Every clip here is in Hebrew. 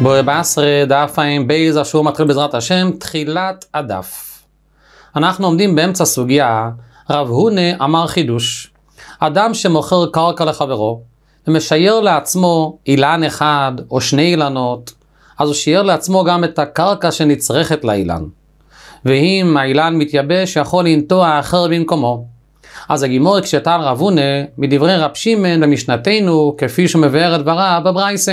בעשרה דף בייז, השיעור מתחיל בעזרת השם, תחילת הדף. אנחנו עומדים באמצע סוגיה, רב הונה אמר חידוש. אדם שמוכר קרקע לחברו, ומשייר לעצמו אילן אחד או שני אילנות, אז הוא שייר לעצמו גם את הקרקע שנצרכת לאילן. ואם האילן מתייבש, יכול לנטוע אחר במקומו. אז הגימור כשטען רב הונה, מדברי רב שמעון במשנתנו, כפי שמבאר את דבריו בברייסה.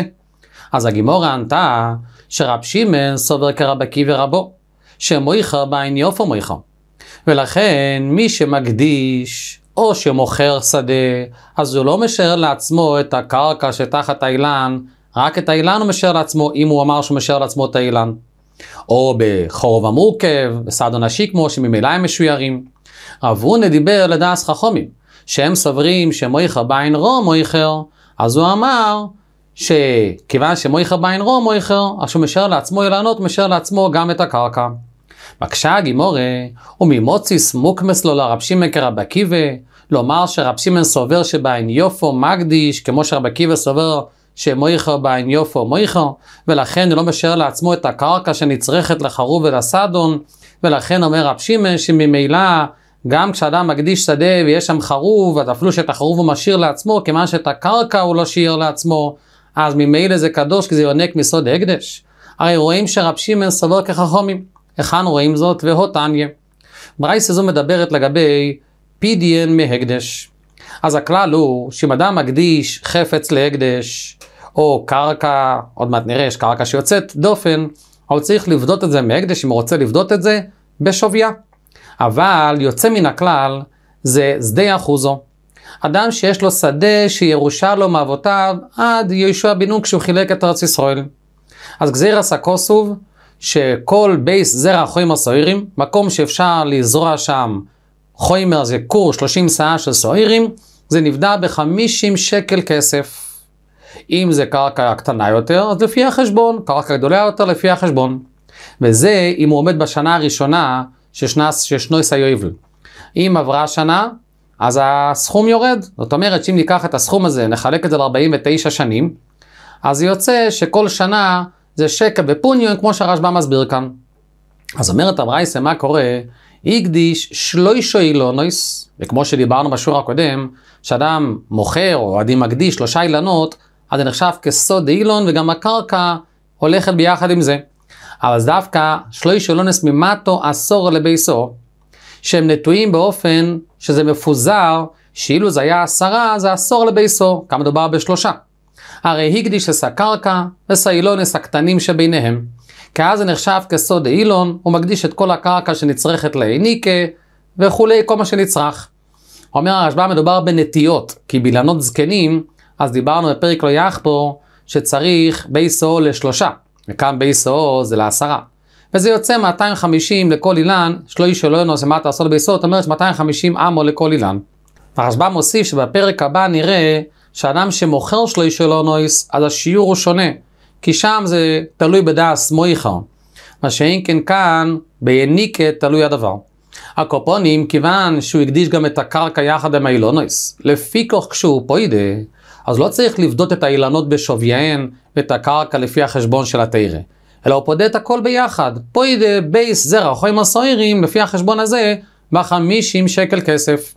אז הגימורה ענתה שרב שמעון סובר כרב עקיבא רבו, שמויכר בעין יופו מויכר. ולכן מי שמקדיש או שמוכר שדה, אז הוא לא משאר לעצמו את הקרקע שתחת האילן, רק את האילן הוא משאר לעצמו, אם הוא אמר שהוא משאר לעצמו את האילן. או בחורב המורכב, בסעד עונשי כמו, שממילא הם משוירים. רב הונא דיבר לדעס חכומים, שהם סוברים שמויכר בעין רום מויכר, אז הוא אמר שכיוון שמויכר בעין רום מויכר, אז שהוא משער לעצמו אילנות, משער לעצמו גם את הקרקע. בקשה הגימורה, וממוציס מוקמס לו לרב שמעון כרב עקיבא, לומר שרב שמעון סובר שבעין יופו מקדיש, כמו שרב עקיבא סובר שמויכר בעין יופו מויכר, ולכן הוא לא משער לעצמו את הקרקע שנצרכת לחרוב ולסדון, ולכן אומר רב שמעון שממילא גם כשאדם מקדיש שדה ויש שם חרוב, אז אפילו שאת החרוב הוא משאיר לעצמו, כיוון שאת הקרקע הוא לא שאיר לעצמו, אז ממילא זה קדוש כי זה יונק מסוד הקדש. הרי רואים שרב שמעון סבור כחכומים. היכן רואים זאת? והותניה. ברייס הזו מדברת לגבי פידיאן מהקדש. אז הכלל הוא שאם אדם מקדיש חפץ להקדש, או קרקע, עוד מעט נראה, יש קרקע שיוצאת דופן, הוא צריך לבדות את זה מהקדש, אם הוא רוצה לבדות את זה, בשוויה. אבל יוצא מן הכלל זה שדה אחוזו. אדם שיש לו שדה שירושה לו מאבותיו עד יהושע בן נון כשהוא חילק את ארץ ישראל. אז גזירס הקוסוב, שכל בייס זרע חוימר סועירים, מקום שאפשר לזרוע שם חוימר זה כור 30 שאה של סועירים, זה נבדע ב-50 שקל כסף. אם זה קרקע קטנה יותר, אז לפי החשבון, קרקע גדולה יותר לפי החשבון. וזה אם הוא עומד בשנה הראשונה ששנס, ששנויס היובל. אם עברה שנה, אז הסכום יורד. זאת אומרת שאם ניקח את הסכום הזה, נחלק את זה ל-49 שנים, אז יוצא שכל שנה זה שקע בפוניון, כמו שהרשב"א מסביר כאן. אז אומרת אברייסה, מה קורה? הקדיש שלוישו אילונויס, לא וכמו שדיברנו בשיעור הקודם, שאדם מוכר או עדים מקדיש שלושה אילנות, אז זה נחשב כסוד אילון וגם הקרקע הולכת ביחד עם זה. אבל דווקא שלוישו אילונס לא ממטו עשור לביסו, שהם נטועים באופן שזה מפוזר, שאילו זה היה עשרה, זה עשור לביסו, כמה דובר בשלושה. הרי הקדיש אס הקרקע וסאילונס הקטנים שביניהם. כי אז זה נחשב כסוד אילון, הוא מקדיש את כל הקרקע שנצרכת להעניקה, וכולי, כל מה שנצרך. אומר הרשב"א מדובר בנטיות, כי בלענות זקנים, אז דיברנו בפרק לא יחפור, שצריך ביסו לשלושה, וכאן ביסו זה לעשרה. וזה יוצא 250 לכל אילן, שלוי שלונו זה מה תעשו ביסוד, זאת אומרת 250 אמו לכל אילן. הרשב"א מוסיף שבפרק הבא נראה שאדם שמוכר שלוי שלונויס, אז השיעור הוא שונה, כי שם זה תלוי בדעס מויכר. מה שאם כן כאן, ביניקה תלוי הדבר. הקופונים, כיוון שהוא הקדיש גם את הקרקע יחד עם האילונויס, לפי כוח כשהוא פוידה, אז לא צריך לבדות את האילנות בשוויין ואת הקרקע לפי החשבון של התרא. אלא הוא פודה את הכל ביחד. פוידה בייס זרע חוימה סוערים, לפי החשבון הזה, בחמישים שקל כסף.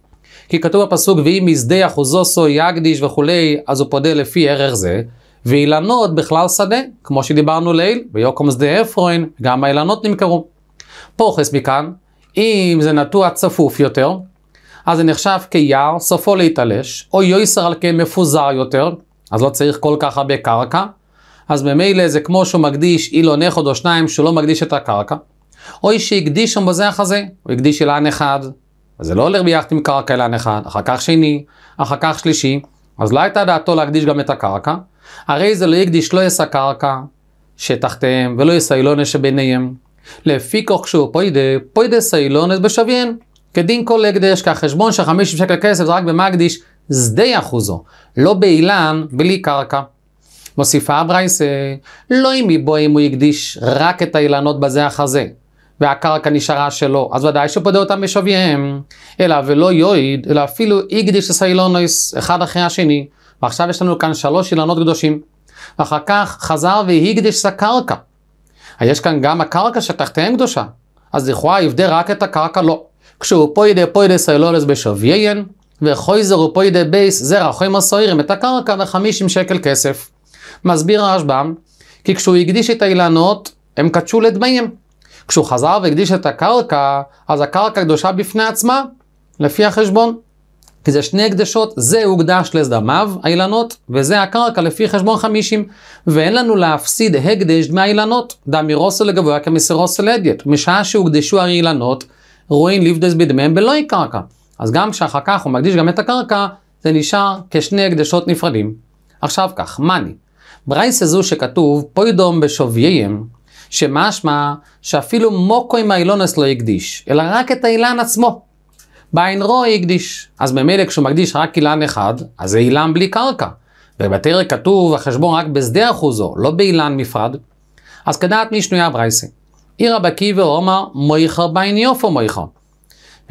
כי כתוב בפסוק, ואם יזדח וזוסו יקדיש וכולי, אז הוא פודה לפי ערך זה. ואילנות בכלל שדה, כמו שדיברנו לעיל, ויוקום שדה אפרוין, גם האילנות נמכרו. פורחס מכאן, אם זה נטוע צפוף יותר, אז זה נחשב כיער, סופו להתעלש, או יויסר על כן מפוזר יותר, אז לא צריך כל כך הרבה קרקע, אז ממילא זה כמו שהוא מקדיש אילו נכד או שניים שהוא לא מקדיש את הקרקע. או שהקדיש שם בזה אחר זה, הוא הקדיש אילן אחד, אז זה לא הולך ביחד עם קרקע אילן אחד, אחר כך שני, אחר כך שלישי, אז לא הייתה דעתו להקדיש גם את הקרקע, הרי זה לא יקדיש לא יישא קרקע שתחתיהם, ולא יישא אילונה שביניהם. לפי כוח שהוא פוידה, פוידה סיילונס בשוויין. כדין כל הקדש, כחשבון של 50 שקל כסף זה רק במקדיש שדה אחוזו, לא באילן, בלי קרקע. מוסיפה הברייסה, אה, לא אם יבוא אם הוא יקדיש רק את האילנות בזה אחר זה, והקרקע נשארה שלו, אז ודאי שפודה אותם בשוויהם, אלא ולא יועיד, אלא אפילו יקדיש את האילונוס אחד אחרי השני, ועכשיו יש לנו כאן שלוש אילנות קדושים, ואחר כך חזר והקדיש את הקרקע. יש כאן גם הקרקע שתחתיהם קדושה, אז לכאורה יבדה רק את הקרקע לא. כשהוא פה ידי פה ידי סיילולס בשוויין, וחויזר ידי בייס זרע חוימה סוירים את הקרקע וחמישים שקל כסף. מסביר הרשב"ם, כי כשהוא הקדיש את האילנות, הם קדשו לדמיים. כשהוא חזר והקדיש את הקרקע, אז הקרקע קדושה בפני עצמה, לפי החשבון. כי זה שני הקדשות, זה הוקדש לזדמיו, האילנות, וזה הקרקע לפי חשבון חמישים. ואין לנו להפסיד הקדש דמי האילנות, דמי רוסו לגבוה כמסירוסו לדיאט. משעה שהוקדשו הרי אילנות, רואים ליבדס בדמיהם בלואי קרקע. אז גם כשאחר כך הוא מקדיש גם את הקרקע, זה נשאר כשני הקדשות נפרדים. עכשיו כך, מאני. ברייסה זו שכתוב, פוידום בשוויים, שמשמע שאפילו מוקו עם האילונס לא הקדיש, אלא רק את האילן עצמו. בעין רו הקדיש. אז ממילא כשהוא מקדיש רק אילן אחד, אז זה אילן בלי קרקע. ובתרא כתוב החשבון רק בשדה אחוזו, לא באילן מפרד. אז כדעת מי שנויה ברייסה. עיר הבקיבר אומר מויכר בעין יופו מויכר.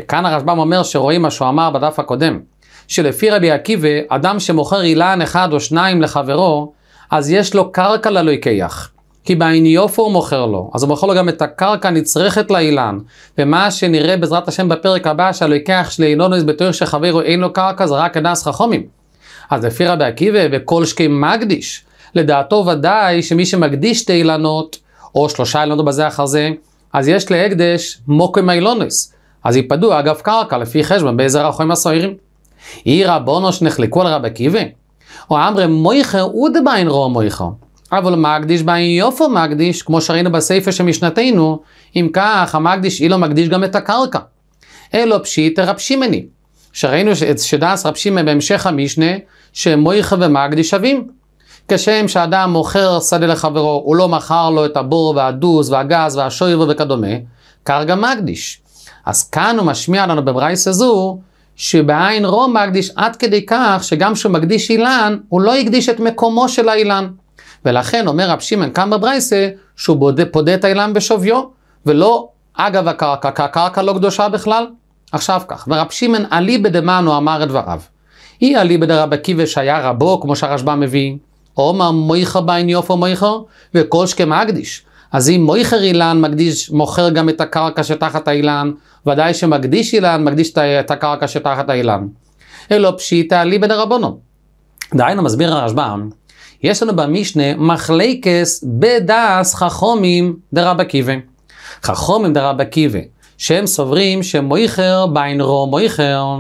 וכאן הרשב"ם אומר שרואים מה שהוא אמר בדף הקודם, שלפי רבי עקיבא, אדם שמוכר אילן אחד או שניים לחברו, אז יש לו קרקע ללא ללויקח. כי בעיניוף הוא מוכר לו, אז הוא מוכר לו גם את הקרקע הנצרכת לאילן. ומה שנראה בעזרת השם בפרק הבא, שהלויקח של אילונוס בתור שחברו אין לו קרקע, זה רק אנס חכומים. אז לפי רבי עקיבא וכל שקי מקדיש, לדעתו ודאי שמי שמקדיש שתי אילנות, או שלושה אילנות בזה אחר זה, אז יש להקדש מוקם אילונוס. אז ייפדו אגב קרקע לפי חשבון באיזה רחומים הסוערים. אי רבונו שנחלקו על רבי עקיבא, או אמרי מויכר ודביין רואו מויכר. אבל מקדיש בעין יופו מקדיש, כמו שראינו בספר של משנתנו, אם כך המקדיש אילו מקדיש גם את הקרקע. אלו פשיט רב שימני. שראינו שדס רב שימן בהמשך המשנה, שמויכר ומקדיש שווים. כשם שאדם מוכר שדה לחברו, הוא לא מכר לו את הבור והדוז והגז והשויבו וכדומה, כך גם מקדיש. אז כאן הוא משמיע לנו בברייס הזו, שבעין רום מקדיש עד כדי כך שגם כשהוא מקדיש אילן, הוא לא הקדיש את מקומו של האילן. ולכן אומר רב שמען קמבר ברייסה שהוא בודה, פודה את האילן בשוויו, ולא אגב הקרקע, כי הקרקע לא קדושה בכלל. עכשיו כך, ורב שמען אליבא דמנו אמר את דבריו. אי אליבא דרב עקיבא שהיה רבו, כמו שהרשב"א מביא, עומר מויכר בעין יופו מויכר, וכל שכם אקדיש. אז אם מויכר אילן מקדיש, מוכר גם את הקרקע שתחת האילן, ודאי שמקדיש אילן מקדיש את הקרקע שתחת האילן. אלא פשיטא ליבא דרבנו. דהיינו מסביר הרשב"ם, יש לנו במשנה מחלקס בדס חכומים דרבא קיבא. חכומים דרבא קיבא, שהם סוברים שמויכר בעין רו מויכר.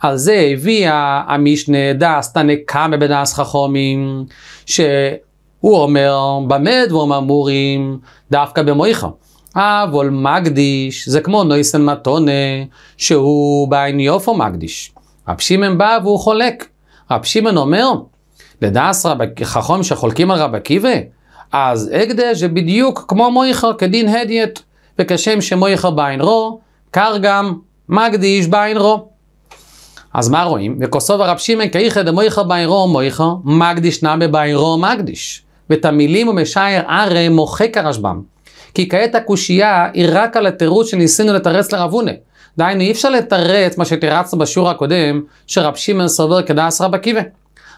על זה הביאה המשנה דס תנקמה בדס חכומים, ש... הוא אומר, במה דבום אמורים דווקא במויכה. אבל מקדיש זה כמו נויסן מתונה, שהוא בעין יופו מקדיש. רב שמעון בא והוא חולק. רב שמעון אומר, לדעס רב... חכום שחולקים על רב עקיבא, אז הקדש זה בדיוק כמו מויכה, כדין הדיאט, וכשם שמויכה בעין רו, קר גם מקדיש בעין רו. אז מה רואים? וכוסוב הרב שמעון כאיכא דמויכר בעין רו מויכר, מקדיש נמי בעין רו מקדיש. ואת המילים ומשער ארה מוחק הרשב"ם. כי כעת הקושייה היא רק על התירוץ שניסינו לתרץ לרב הונא. דהיינו, אי אפשר לתרץ מה שתירצנו בשיעור הקודם, שרב שמעון סובר כדעס רב עקיבא.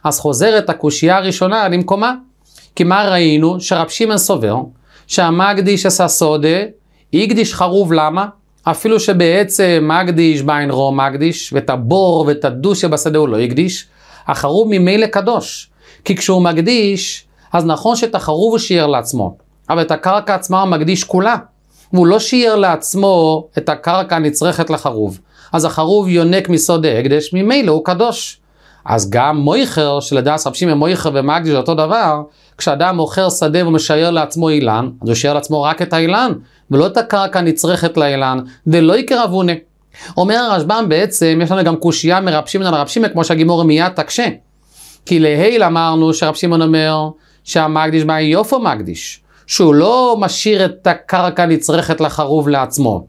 אז חוזרת הקושייה הראשונה למקומה. כי מה ראינו? שרב שמעון סובר שהמקדיש עשה סודה, הקדיש חרוב למה? אפילו שבעצם מקדיש בעין רום מקדיש, ואת הבור ואת הדו שבשדה הוא לא הקדיש, החרוב ממילא קדוש. כי כשהוא מקדיש, אז נכון שאת החרוב הוא שיער לעצמו, אבל את הקרקע עצמה הוא מקדיש כולה. והוא לא שיער לעצמו את הקרקע הנצרכת לחרוב. אז החרוב יונק מסוד ההקדש, ממילא הוא קדוש. אז גם מויכר, שלדעת רב שמעון מויכר ומקדיש אותו דבר, כשאדם מוכר שדה ומשייר לעצמו אילן, אז הוא שייר לעצמו רק את האילן, ולא את הקרקע הנצרכת לאילן, דלא יקר אבונה. אומר הרשב"ם בעצם, יש לנו גם קושייה מרב שמעון על רב שמעון, כמו שהגימור מיד תקשה. כי להיל אמרנו שרב שמעון אומר, שהמקדיש מה יופו מקדיש, שהוא לא משאיר את הקרקע נצרכת לחרוב לעצמו.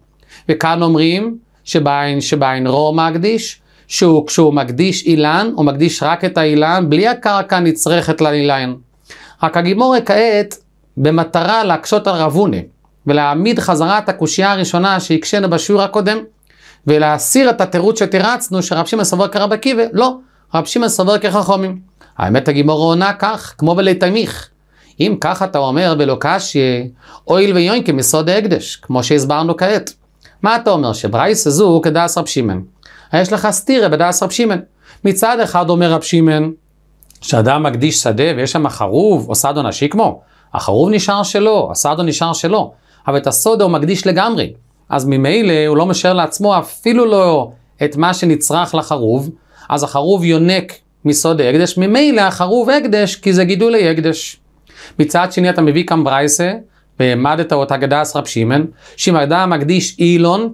וכאן אומרים שבעין שבעין רו מקדיש, שהוא כשהוא מקדיש אילן, הוא מקדיש רק את האילן, בלי הקרקע נצרכת לאילן. רק הגימורה כעת, במטרה להקשות על רבוני, ולהעמיד חזרה את הקושייה הראשונה שהקשינו בשיעור הקודם, ולהסיר את התירוץ שתירצנו שרב שמעון סובר כרב עקיבא, לא, רב שמעון סובר כחכומים. האמת הגיבור עונה כך, כמו בליתמיך. אם כך אתה אומר בלא קשיה, אויל ויונקי כמסוד ההקדש, כמו שהסברנו כעת. מה אתה אומר? שברייס הזו הוא כדעס רב שמען. יש לך סטירה בדעס רב שמען. מצד אחד אומר רב שמען, שאדם מקדיש שדה ויש שם חרוב או סדו נשי כמו, החרוב נשאר שלו, הסדו נשאר שלו, אבל את הסודה הוא מקדיש לגמרי. אז ממילא הוא לא משאר לעצמו אפילו לא את מה שנצרך לחרוב, אז החרוב יונק מסוד ההקדש, ממילא חרוב הקדש כי זה גידולי הקדש. מצד שני אתה מביא כאן ברייסה, והעמדת אותה גדס רב שמען, שאם אדם מקדיש אילון,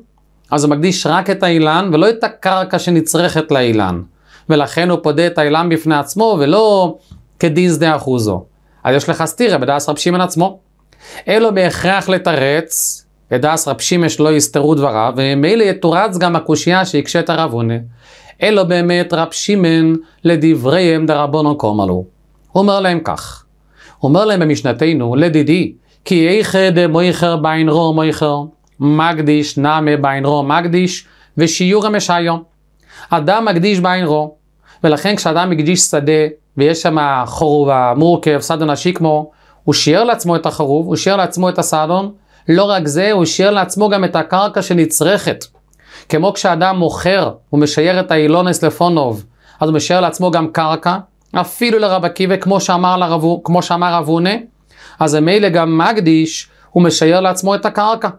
אז הוא מקדיש רק את האילן ולא את הקרקע שנצרכת לאילן. ולכן הוא פודה את האילן בפני עצמו ולא כדיס דה אחוזו. אז יש לך סטירה בדס רב שמען עצמו. אלו בהכרח לתרץ, את ודס רב שמש לא יסתרו דבריו, וממילא יתורץ גם הקושייה שהקשית הרב עונה. אלא באמת רב שמען לדבריהם דרבנו קומלו. הוא אומר להם כך, הוא אומר להם במשנתנו, לדידי, כי איכא דמויכר בעין רום מויכר, מקדיש נמי בעין רום מקדיש, ושיור המשיו. אדם מקדיש בעין רום, ולכן כשאדם מקדיש שדה, ויש שם חורוב המורכב, סדון השיקמו, הוא שיער לעצמו את החרוב, הוא שיער לעצמו את הסדון, לא רק זה, הוא שיער לעצמו גם את הקרקע שנצרכת כמו כשאדם מוכר, ומשייר את האילונס לפונוב, אז הוא משייר לעצמו גם קרקע, אפילו לרב עקיבא, כמו שאמר, לרב, כמו שאמר רב הונא, אז מילא גם מקדיש, הוא משייר לעצמו את הקרקע.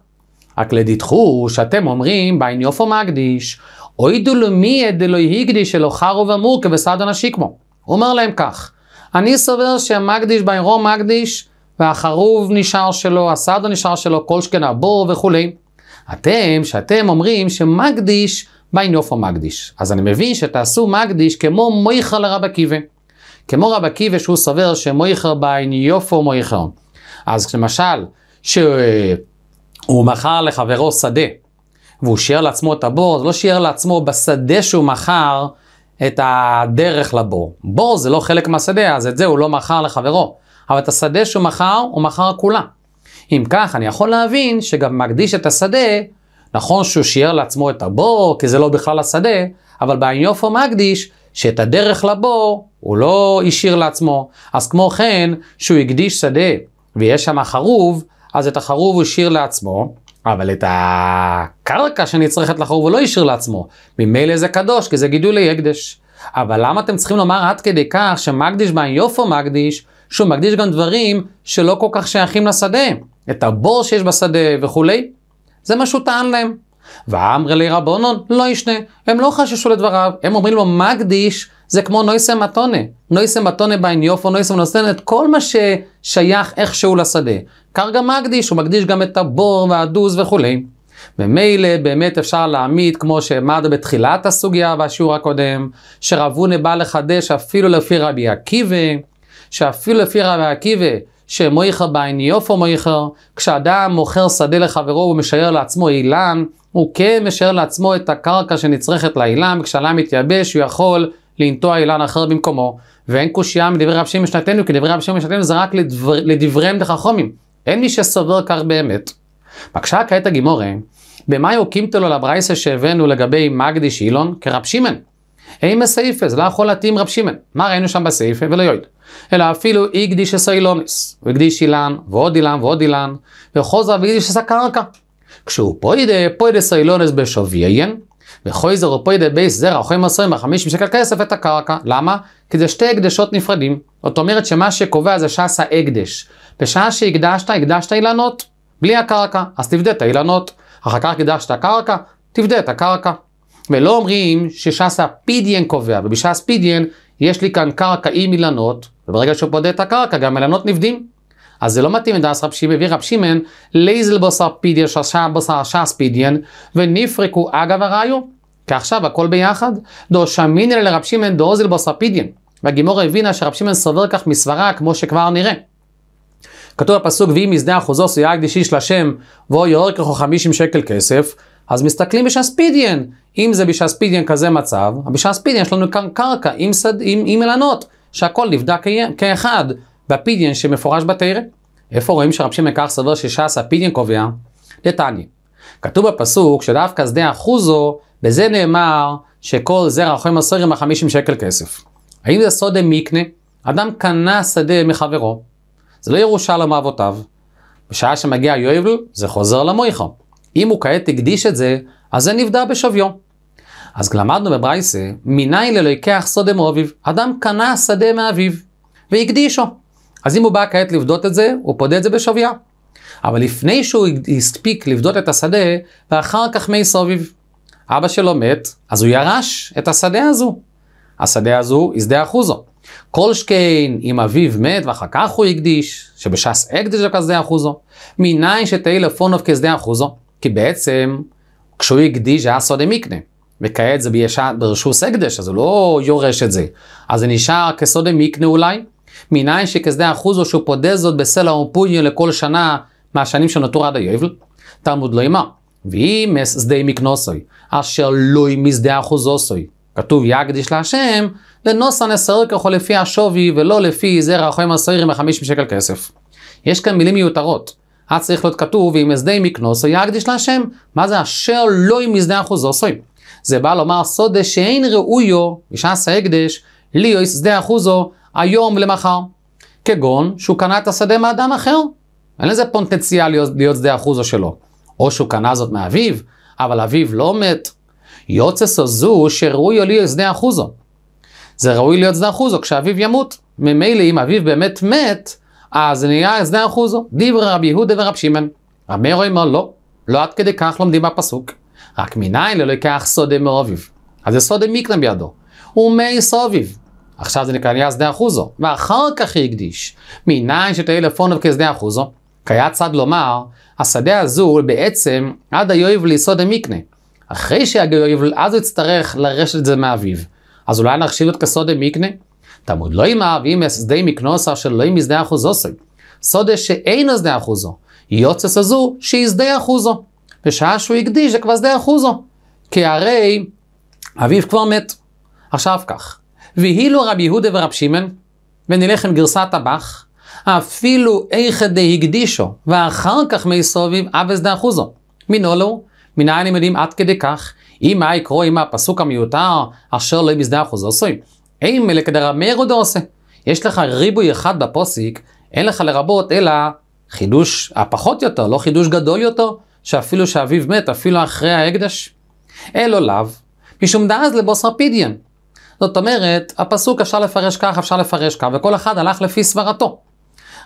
רק לדידכו שאתם אומרים, בעין יופו מקדיש, אוי דולמי את דלוי הקדיש אלו חרו ואמור כבסעדו נשיקמו. הוא אומר להם כך, אני סובר שהמקדיש בעירו מקדיש, והחרוב נשאר שלו, הסעדו נשאר שלו, כל שכנה בור וכולי. אתם, שאתם אומרים שמקדיש, מה נופו מקדיש? אז אני מבין שתעשו מקדיש כמו מויכר לרב עקיבא. כמו רב עקיבא שהוא סובר שמויכר בין יופו מויכר. אז למשל, שהוא מכר לחברו שדה, והוא שיער לעצמו את הבור, זה לא שיער לעצמו בשדה שהוא מכר את הדרך לבור. בור זה לא חלק מהשדה, אז את זה הוא לא מכר לחברו. אבל את השדה שהוא מכר, הוא מכר כולה. אם כך, אני יכול להבין שגם מקדיש את השדה, נכון שהוא שיער לעצמו את הבור, כי זה לא בכלל השדה, אבל באיופה מקדיש שאת הדרך לבור הוא לא השאיר לעצמו. אז כמו כן, שהוא הקדיש שדה ויש שם חרוב, אז את החרוב הוא השאיר לעצמו, אבל את הקרקע שנצרכת לחרוב הוא לא השאיר לעצמו. ממילא זה קדוש, כי זה גידולי הקדש. אבל למה אתם צריכים לומר עד כדי כך שמקדיש באיופו מקדיש, שהוא מקדיש גם דברים שלא כל כך שייכים לשדה? את הבור שיש בשדה וכולי. זה מה שהוא טען להם. ואמרי לי רבונון, לא ישנה. הם לא חששו לדבריו, הם אומרים לו מקדיש, זה כמו נויסה מתונה. נויסה מתונה בעין יופו, נויסה נותן את כל מה ששייך איכשהו לשדה. קרקע מקדיש, הוא מקדיש גם את הבור והדוז וכולי. ומילא באמת אפשר להעמיד, כמו שהעמדנו בתחילת הסוגיה והשיעור הקודם, שרב הונא בא לחדש אפילו לפי רבי עקיבא, שאפילו לפי רבי עקיבא, שמויכר בעניופו מויכר, כשאדם מוכר שדה לחברו הוא משער לעצמו אילן, הוא כן משער לעצמו את הקרקע שנצרכת לאילן, כשהאילן מתייבש הוא יכול לנטוע אילן אחר במקומו. ואין קושייה מדברי רב שמעון משנתנו, כי דברי רב שמעון משנתנו זה רק לדבר, לדבריהם דחכומים. אין מי שסובר כך באמת. בקשה כעת הגימורי, במה יוקימתו לו לברייסה שהבאנו לגבי מגדי אילון? כרב שמעון. אין סעיפה, זה לא יכול להתאים רב שמען. מה ראינו שם בסעיפה ולא יועיל. אלא אפילו הקדיש עשה הוא הקדיש אילן, ועוד אילן, ועוד אילן, וחוזר והקדיש עשה קרקע. כשהוא פוידה, פוידה עשה אילונס בשוויין, וחויזר הוא פוידה בייס זרע, אוכל מסוים בחמישים שקל כסף את הקרקע. למה? כי זה שתי הקדשות נפרדים. זאת אומרת שמה שקובע זה שעשה הקדש. בשעה שהקדשת, הקדשת אילנות, בלי הקרקע, אז תבדה את האילנות. אחר כך הקדשת הקרקע, תבדה את הקרקע. ולא אומרים שש"ס הפידיאן קובע, ובש"ס פידיאן יש לי כאן קרקע עם אילנות, וברגע שהוא פודה את הקרקע גם אילנות נבדים. אז זה לא מתאים לדס רב שימן, ורב שימן, לייזל בוסר פידיאן, ששם בשר ש"ס פידיאן, ונפרקו אגב הראיו, כי עכשיו הכל ביחד. דו שמינא לרב שמעון דאוזל בוסר פידיאן. והגימור הבינה שרב שמעון סובר כך מסברה, כמו שכבר נראה. כתוב בפסוק, ואם יזדה אחוזו סייג דשיש לשם, ואו יאור ככו חמישים שקל כסף, אז מסתכלים בש"ס פידיאן, אם זה בשעה ספידיאן כזה מצב, בשעה ספידיאן יש לנו כאן קרקע עם, סד, עם, עם אילנות, שהכל נבדק כאחד בפידין שמפורש בתרא. איפה רואים שרב שמעון כך סבר ששעה ספידיאן קובע? לטעני. כתוב בפסוק שדווקא שדה אחוזו, בזה נאמר שכל זרע חומר עם החמישים שקל כסף. האם זה סודה מיקנה? אדם קנה שדה מחברו. זה לא ירושה לו מאבותיו. בשעה שמגיע יואב, זה חוזר למויכו. אם הוא כעת הקדיש את זה, אז זה נבדע בשוויו. אז למדנו בברייסה, מיני ללקח סודם מאביו, אדם קנה שדה מאביו והקדישו. אז אם הוא בא כעת לבדות את זה, הוא פודה את זה בשוויה. אבל לפני שהוא הספיק לבדות את השדה, ואחר כך מי סוביב. אבא שלו מת, אז הוא ירש את השדה הזו. השדה הזו יזדה אחוזו. כל שכן אם אביו מת ואחר כך הוא הקדיש, שבש"ס הקדישו כשדה אחוזו. מיני שתהי לפונוב כשדה אחוזו? כי בעצם כשהוא הקדיש זה היה סודי מקנה. וכעת זה בישע, ברשוס הקדש, אז הוא לא יורש את זה. אז זה נשאר כסודי מיקנה אולי? מניין שכסדי אחוזו שהוא פודה זאת בסלע ומפוניו לכל שנה מהשנים שנותרו עד היובל? תלמוד לא אמר. ואם שדה מקנוסוי, אשר לא משדה אוסוי, כתוב יקדיש להשם, לנוסן אסרר ככל לפי השווי ולא לפי זרע החיים הסעירים מחמישים שקל כסף. יש כאן מילים מיותרות. אז צריך להיות כתוב, ואם אסדה מקנוסוי יקדיש להשם. מה זה אשר לא עם אחוז אוסוי? זה בא לומר סודה שאין ראויו, משעס ההקדש, ליויס שדה אחוזו, היום למחר. כגון שהוא קנה את השדה מאדם אחר. אין לזה פוטנציאל להיות, להיות שדה אחוזו שלו. או שהוא קנה זאת מאביו, אבל אביו לא מת. יוצא סוזו שראוי להיות שדה אחוזו. זה ראוי להיות שדה אחוזו כשאביו ימות. ממילא אם אביו באמת מת, אז זה נהיה שדה אחוזו. דיבר רבי יהודה ורב שמען. רבי אומר לא, לא עד כדי כך לומדים בפסוק. רק מניין ללא יקח סודי מרוביב. אז זה סודי מיקנה בידו. ומי סוביב. עכשיו זה נקרא נהיה שדה אחוזו. ואחר כך היא הקדיש. מניין שתהיה לפונו כשדה אחוזו. כי היה צד לומר, השדה הזו בעצם עד היואיב ליסודי מיקנה. אחרי שיגיע יואיב, אז הוא יצטרך לרשת את זה מאביו. אז אולי נחשיב את כסודי מיקנה? תמוד לא ימר ואם שדה מקנוסה שלא עם משדה אחוזו סודי שאין שדה אחוזו. יוצא סזו שיזדה אחוזו. בשעה שהוא הקדיש זה כבר שדה אחוזו. כי הרי אביו כבר מת. עכשיו כך, ואילו רבי יהודה ורב שמעון, ונלך עם גרסת הבח, אפילו איכא דהקדישו, ואחר כך מי סוביב אבס דאחוזו. מינו לו, מנין הם יודעים עד כדי כך, אם מה יקרו עם הפסוק המיותר, אשר לא יבזדה אחוזו עשוי. אין מלא כדרמרו דעושה. יש לך ריבוי אחד בפוסיק, אין לך לרבות אלא חידוש הפחות יותר, לא חידוש גדול יותר. שאפילו שאביו מת, אפילו אחרי ההקדש? אלו לאו, משום דאז לבוסר פידיאן. זאת אומרת, הפסוק אפשר לפרש כך, אפשר לפרש כך, וכל אחד הלך לפי סברתו.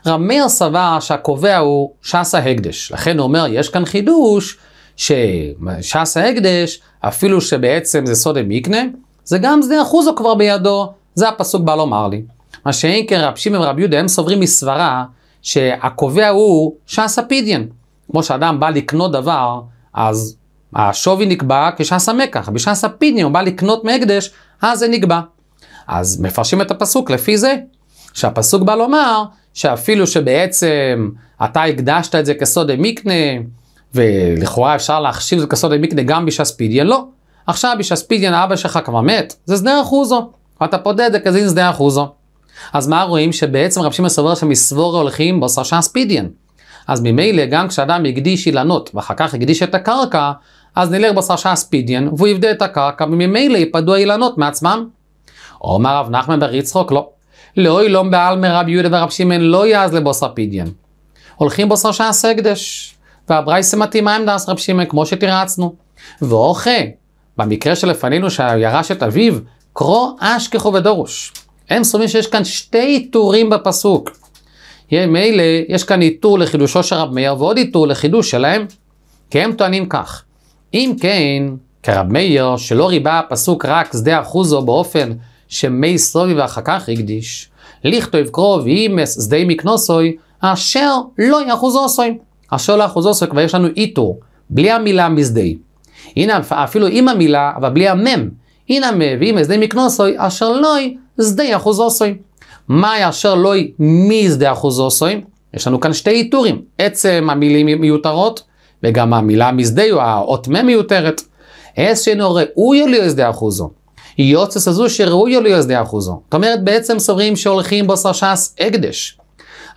רמר סבר שהקובע הוא ש"ס ההקדש, לכן הוא אומר, יש כאן חידוש שש"ס ההקדש, אפילו שבעצם זה סודי מיקנה, זה גם שדה אחוזו כבר בידו, זה הפסוק בא לומר לי. מה שאין כן רב שמעון ורב יהודה, הם סוברים מסברה שהקובע הוא ש"ס הפידיאן. כמו שאדם בא לקנות דבר, אז השווי נקבע כשעשה מקח, בשעשה פיני הוא בא לקנות מהקדש, אז זה נקבע. אז מפרשים את הפסוק לפי זה, שהפסוק בא לומר שאפילו שבעצם אתה הקדשת את זה כסודי מקנה, ולכאורה אפשר להחשיב את זה כסודי מקנה גם בשעס פידיאן, לא. עכשיו בשעס פידיאן האבא שלך כבר מת, זה סדר אחוזו. ואתה פודה את זה כזין סדר אחוזו. אז מה רואים? שבעצם רב שמעון סובר שמסבורה הולכים בעושה שעס פידיאן. אז ממילא גם כשאדם הקדיש אילנות ואחר כך הקדיש את הקרקע, אז נלך בשרשה ספידיאן והוא יבדה את הקרקע וממילא ייפדו האילנות מעצמם. אומר רב נחמן בר יצחוק לא. לאוי לום לא בעלמא רבי יהודה ורב שמען לא יעז לבוסר פידיאן. הולכים בשרשה הסקדש, והברייסה מתאימה עם דס רב שמען כמו שתירצנו. ואוכה, במקרה שלפנינו שירש את אביו, קרוא אשכחו ודורוש. הם סומכים שיש כאן שתי טורים בפסוק. מילא, יש כאן איתור לחידושו של רב מאיר ועוד איתור לחידוש שלהם, כי הם טוענים כך. אם כן, כרב מאיר, שלא ריבה הפסוק רק שדה אחוזו באופן שמי סובי ואחר כך הקדיש, לכתוב קרוב אימס שדה מקנוסוי, אשר לא יאחוזו סוי. אשר לא יאחוזו סוי, כבר יש לנו איתור, בלי המילה מזדהי. הנה אפילו עם המילה, אבל בלי המם. הנה מביאים שדה מקנוסוי, אשר לא שדה אחוזו סוי. מה יאשר לוי מי שדה אחוזו סויים? יש לנו כאן שתי איתורים, עצם המילים מיותרות, וגם המילה מזדהו, האות מ' מיותרת. אס שאינו ראוי ראויו שדה אחוזו. יוצס הזו שראויו שדה אחוזו. זאת אומרת, בעצם סוברים שהולכים בוסר ש"ס הקדש.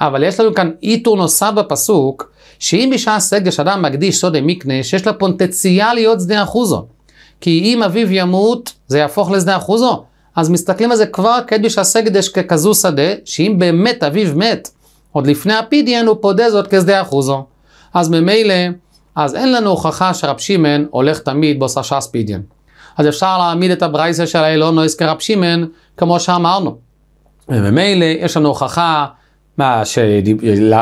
אבל יש לנו כאן איתור נוסף בפסוק, שאם בשעה סגש אדם מקדיש סודי מקנה, שיש לה פונטציאל להיות שדה אחוזו. כי אם אביו ימות, זה יהפוך לשדה אחוזו. אז מסתכלים על זה כבר קדיש הסקדש ככזו שדה, שאם באמת אביו מת, עוד לפני הפידיין הוא פודה זאת כשדה אחוזו. אז ממילא, אז אין לנו הוכחה שרב שמען הולך תמיד בעושה ש"ס פידיאן. אז אפשר להעמיד את הברייסה של האלון נויס לא כרב שמען, כמו שאמרנו. וממילא יש לנו הוכחה מה, שדיב...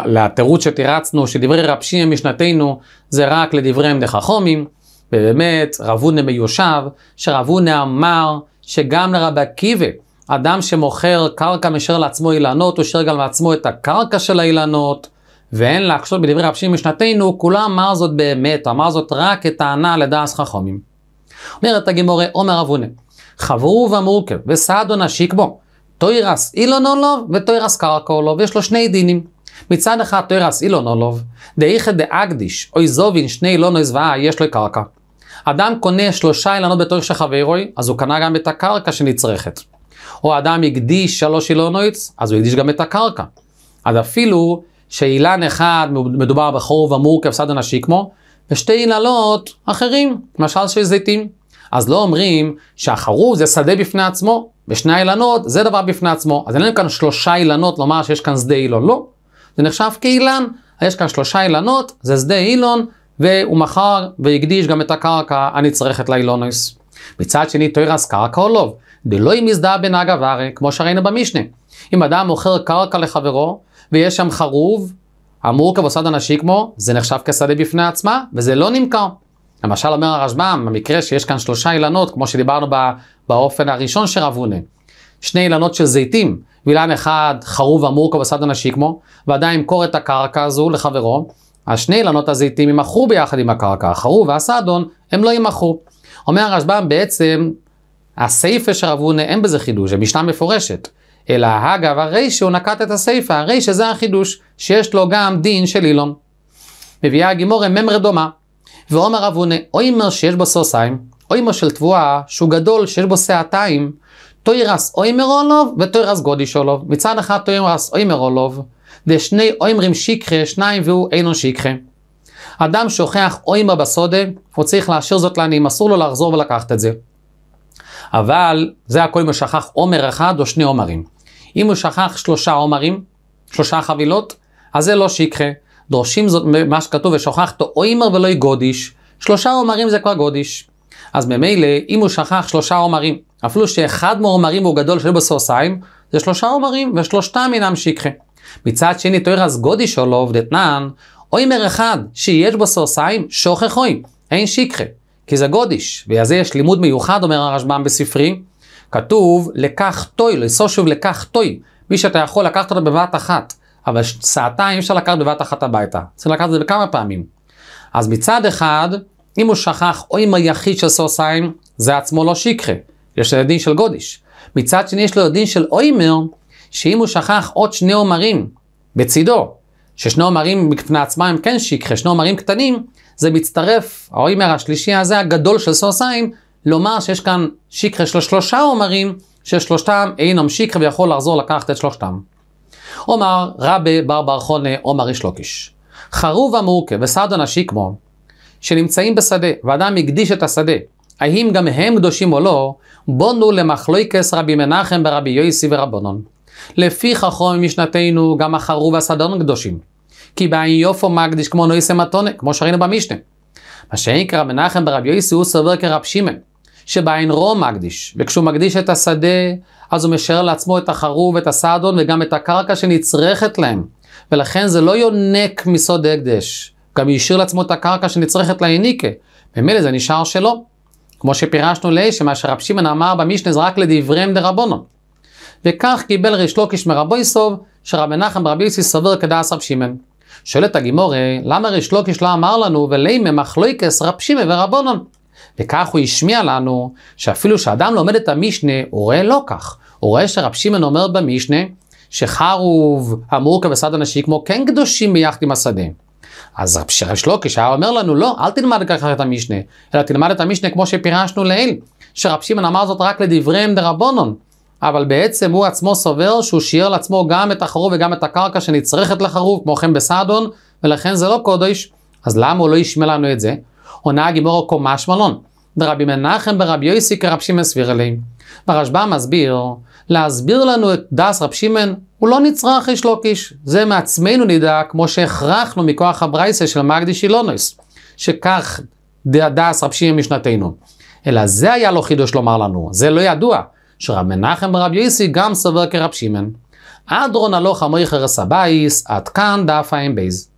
לתירוץ שתירצנו, שדברי רב שמען משנתנו זה רק לדברי עמדי חכומים. ובאמת, רב הונא מיושב, שרב אמר שגם לרבי עקיבא, אדם שמוכר קרקע משאיר לעצמו אילנות, הוא שאיר גם לעצמו את הקרקע של האילנות, ואין להקשות בדברי רב שמעון משנתנו, כולם אמר זאת באמת, אמר זאת רק כטענה לדעס חכמים. אומרת הגימורי עומר אבונה, חברו ואמרו כן, וסעדו נשיק בו, תוירס אילונולוב ותוירס קרקאולוב, יש לו שני דינים. מצד אחד תוירס אילון אולוב, דאיכא דאגדיש, אוי זובין שני אילון לא זוועה, יש לו קרקע. אדם קונה שלושה אילנות בתור של חברוי, אז הוא קנה גם את הקרקע שנצרכת. או אדם הקדיש שלוש אילנות, אז הוא הקדיש גם את הקרקע. אז אפילו שאילן אחד מדובר בחור ומורכב סד אנשי כמו, ושתי אילנות אחרים, למשל של זיתים. אז לא אומרים שהחרוב זה שדה בפני עצמו, ושני האילנות זה דבר בפני עצמו. אז אין לנו כאן שלושה אילנות לומר שיש כאן שדה אילון, לא. זה נחשב כאילן, יש כאן שלושה אילנות, זה שדה אילון, והוא מכר והקדיש גם את הקרקע הנצרכת לאילונוס. מצד שני, תוירס קרקע או לא? דלוי מזדהה בנהג אברי, כמו שראינו במשנה. אם אדם מוכר קרקע לחברו, ויש שם חרוב, אמור כבוסד אנשי כמו, זה נחשב כשדה בפני עצמה, וזה לא נמכר. למשל אומר הרשב"ם, במקרה שיש כאן שלושה אילנות, כמו שדיברנו בא, באופן הראשון שרבונה, שני אילנות של זיתים, ואילן אחד חרוב אמור כבוסד אנשי כמו, ועדיין ימכור את הקרקע הזו לחברו, השני אילנות הזיתים יימכרו ביחד עם הקרקע, החרוב והסעדון, הם לא יימכרו. אומר הרשב"ם בעצם, הסייפה שרבונה אין בזה חידוש, זה משנה מפורשת. אלא אגב הרי שהוא נקט את הסייפה, הרי שזה החידוש, שיש לו גם דין של אילון. מביאה הגימורה ממר דומה. ואומר רבונה, אוימר שיש בו סוסיים, אוימר של תבואה, שהוא גדול, שיש בו סעתיים, תוירס אוימר אולוב ותוירס גודיש אולוב. מצד אחד תוירס אוימר אולוב, דשני אומרים שיקחה, שניים והוא אינו שיקחה. אדם שוכח אוימה בסודה, הוא צריך להשאיר זאת לעניים, אסור לו לחזור ולקחת את זה. אבל זה הכל אם הוא שכח עומר אחד או שני עומרים. אם הוא שכח שלושה עומרים, שלושה חבילות, אז זה לא שיקחה. דורשים זאת מה שכתוב, ושוכחתו אוימר ולא גודיש. שלושה עומרים זה כבר גודיש. אז ממילא, אם הוא שכח שלושה עומרים, אפילו שאחד מהעומרים הוא גדול שלא בסוסיים, זה שלושה עומרים, ושלושתם אינם שיקחה. מצד שני, אז תוירס גודישולוב לא דתנן, אוימר אחד שיש בו סוסיים שוכח אוים, אין שיקחה, כי זה גודיש, ואז יש לימוד מיוחד, אומר הרשב"ם בספרי, כתוב לקח טוי, שוב לקח טוי, מי שאתה יכול לקחת אותו בבת אחת, אבל סעתיים אי אפשר לקחת בבת אחת הביתה, צריך לקחת את זה בכמה פעמים. אז מצד אחד, אם הוא שכח אוים היחיד של סוסיים, זה עצמו לא שיקחה, יש לו דין של גודיש. מצד שני יש לו דין של אוימר, שאם הוא שכח עוד שני עומרים בצידו, ששני עומרים בפני עצמם כן שיקחה, שני עומרים קטנים, זה מצטרף, האוימר השלישי הזה הגדול של סוסיים, לומר שיש כאן שיקחה של שלושה עומרים, ששלושתם אינם שיקחה ויכול לחזור לקחת את שלושתם. עומר רבי בר בר חונה עומר איש לוקיש. חרוב המורכה וסעדון השיקמו, שנמצאים בשדה, ואדם הקדיש את השדה, האם גם הם קדושים או לא, בונו למחלוקס רבי מנחם ברבי יויסי ורבונון. לפי חכום משנתנו גם החרוב והסדרן קדושים. כי בעין יופו מקדיש כמו נויסי מתונה, כמו שראינו במשנה. מה שאין כרב מנחם ברב יוסי הוא סובר כרב שמען, שבעין רום מקדיש, וכשהוא מקדיש את השדה, אז הוא משאר לעצמו את החרוב, את הסדון, וגם את הקרקע שנצרכת להם. ולכן זה לא יונק מסוד הקדש, גם השאיר לעצמו את הקרקע שנצרכת להעניקה. ממילא זה נשאר שלו. כמו שפירשנו לי, שמה שרב שמען אמר במשנה זה רק לדבריהם דרבונו. וכך קיבל ריש לוקיש מרבויסוב, שרבי נחם רבי יוסי סובר כדעס רב שמען. שואלת הגימורה, למה ריש לוקיש לא אמר לנו ולימה מחלויקס רב שמען ורבונון? וכך הוא השמיע לנו, שאפילו שאדם לומד את המשנה, הוא רואה לא כך. הוא רואה שרב שמען אומר במשנה, שחרוב אמור כבשד אנשים כמו כן קדושים ביחד עם השדה. אז רב שלוקיש היה אומר לנו, לא, אל תלמד ככה את המשנה, אלא תלמד את המשנה כמו שפירשנו לעיל, שרב שמען אמר זאת רק לדבריהם דרבונון. אבל בעצם הוא עצמו סובר שהוא שיער לעצמו גם את החרוב וגם את הקרקע שנצרכת לחרוב, כמו כן בסעדון, ולכן זה לא קודש. אז למה הוא לא ישמע לנו את זה? עונה הגימור קומש מלון. דרבי מנחם ברבי יויסי כרב שמעון סביר אליהם. והרשב"ם מסביר, להסביר לנו את דס רב שמעון, הוא לא נצרך איש לא קיש. זה מעצמנו נדע, כמו שהכרחנו מכוח הברייסה של מקדיש אילונוס, שכך דס רב שמעון משנתנו. אלא זה היה לו חידוש לומר לנו, זה לא ידוע. שרב מנחם ורב יסי גם סובר כרב שמען. אדרון הלוך המויכר הסבייס, עד כאן דף האמבייז.